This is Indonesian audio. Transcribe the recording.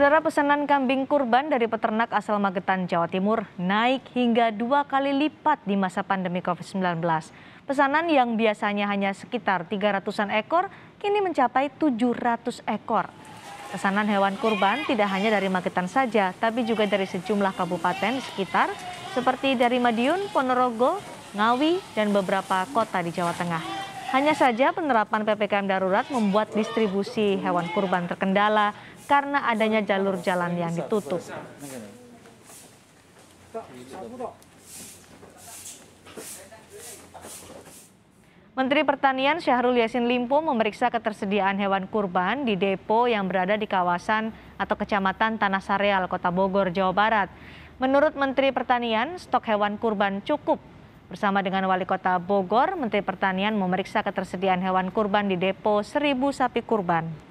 Saudara pesanan kambing kurban dari peternak asal Magetan, Jawa Timur naik hingga dua kali lipat di masa pandemi COVID-19. Pesanan yang biasanya hanya sekitar 300-an ekor, kini mencapai 700 ekor. Pesanan hewan kurban tidak hanya dari Magetan saja, tapi juga dari sejumlah kabupaten sekitar, seperti dari Madiun, Ponorogo, Ngawi, dan beberapa kota di Jawa Tengah. Hanya saja penerapan PPKM darurat membuat distribusi hewan kurban terkendala karena adanya jalur jalan yang ditutup. Menteri Pertanian Syahrul Yasin Limpo memeriksa ketersediaan hewan kurban di depo yang berada di kawasan atau kecamatan Tanah Sareal, Kota Bogor, Jawa Barat. Menurut Menteri Pertanian, stok hewan kurban cukup Bersama dengan Wali Kota Bogor, Menteri Pertanian memeriksa ketersediaan hewan kurban di depo 1000 sapi kurban.